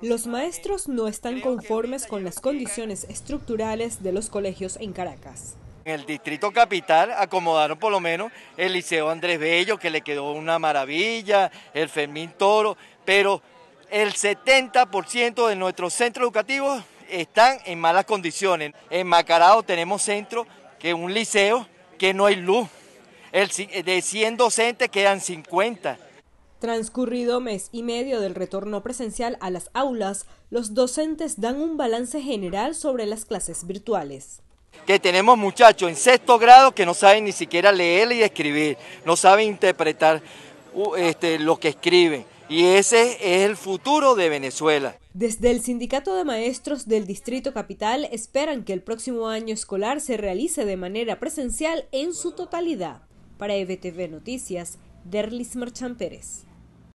Los maestros no están conformes con las condiciones estructurales de los colegios en Caracas. En el distrito capital acomodaron por lo menos el Liceo Andrés Bello, que le quedó una maravilla, el Fermín Toro, pero el 70% de nuestros centros educativos están en malas condiciones. En Macarao tenemos centro, que un liceo, que no hay luz. El, de 100 docentes quedan 50. Transcurrido mes y medio del retorno presencial a las aulas, los docentes dan un balance general sobre las clases virtuales. Que tenemos muchachos en sexto grado que no saben ni siquiera leer y escribir, no saben interpretar este, lo que escriben. Y ese es el futuro de Venezuela. Desde el Sindicato de Maestros del Distrito Capital esperan que el próximo año escolar se realice de manera presencial en su totalidad. Para EBTV Noticias, Derlis Marchán Pérez.